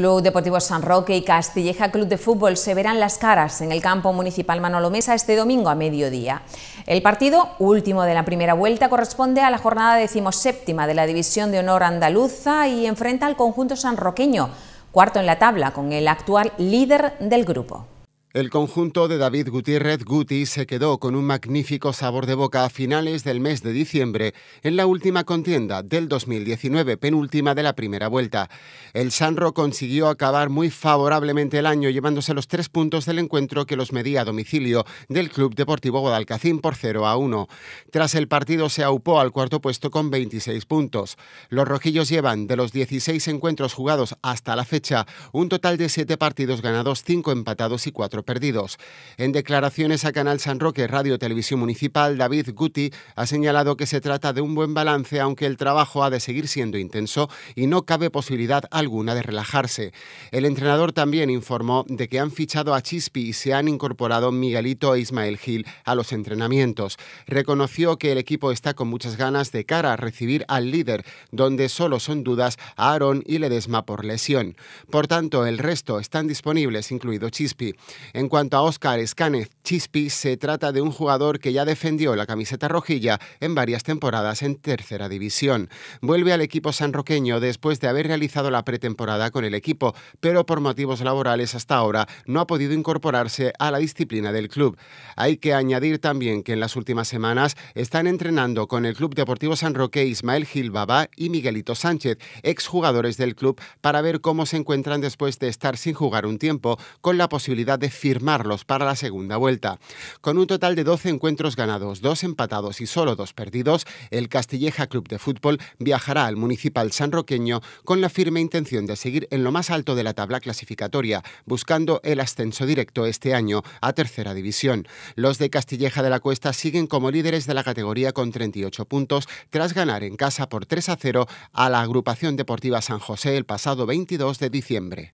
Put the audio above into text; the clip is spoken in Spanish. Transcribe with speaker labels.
Speaker 1: Club Deportivo San Roque y Castilleja Club de Fútbol se verán las caras en el campo municipal Manolo Mesa este domingo a mediodía. El partido, último de la primera vuelta, corresponde a la jornada decimoséptima de la División de Honor Andaluza y enfrenta al conjunto sanroqueño, cuarto en la tabla, con el actual líder del grupo.
Speaker 2: El conjunto de David Gutiérrez Guti se quedó con un magnífico sabor de boca a finales del mes de diciembre en la última contienda del 2019, penúltima de la primera vuelta. El Sanro consiguió acabar muy favorablemente el año llevándose los tres puntos del encuentro que los medía a domicilio del Club Deportivo Guadalcacín por 0 a 1. Tras el partido se aupó al cuarto puesto con 26 puntos. Los rojillos llevan de los 16 encuentros jugados hasta la fecha un total de 7 partidos ganados, 5 empatados y 4 perdidos. En declaraciones a Canal San Roque Radio Televisión Municipal, David Guti ha señalado que se trata de un buen balance, aunque el trabajo ha de seguir siendo intenso y no cabe posibilidad alguna de relajarse. El entrenador también informó de que han fichado a Chispi y se han incorporado Miguelito e Ismael Gil a los entrenamientos. Reconoció que el equipo está con muchas ganas de cara a recibir al líder, donde solo son dudas a Aaron y Ledesma por lesión. Por tanto, el resto están disponibles, incluido Chispi. En cuanto a Óscar Escánez Chispi, se trata de un jugador que ya defendió la camiseta rojilla en varias temporadas en tercera división. Vuelve al equipo sanroqueño después de haber realizado la pretemporada con el equipo, pero por motivos laborales hasta ahora no ha podido incorporarse a la disciplina del club. Hay que añadir también que en las últimas semanas están entrenando con el Club Deportivo San Roque Ismael Gilbaba y Miguelito Sánchez, exjugadores del club, para ver cómo se encuentran después de estar sin jugar un tiempo, con la posibilidad de firmarlos para la segunda vuelta. Con un total de 12 encuentros ganados, dos empatados y solo dos perdidos, el Castilleja Club de Fútbol viajará al Municipal san Roqueño con la firme intención de seguir en lo más alto de la tabla clasificatoria, buscando el ascenso directo este año a tercera división. Los de Castilleja de la Cuesta siguen como líderes de la categoría con 38 puntos tras ganar en casa por 3 a 0 a la agrupación deportiva San José el pasado 22 de diciembre.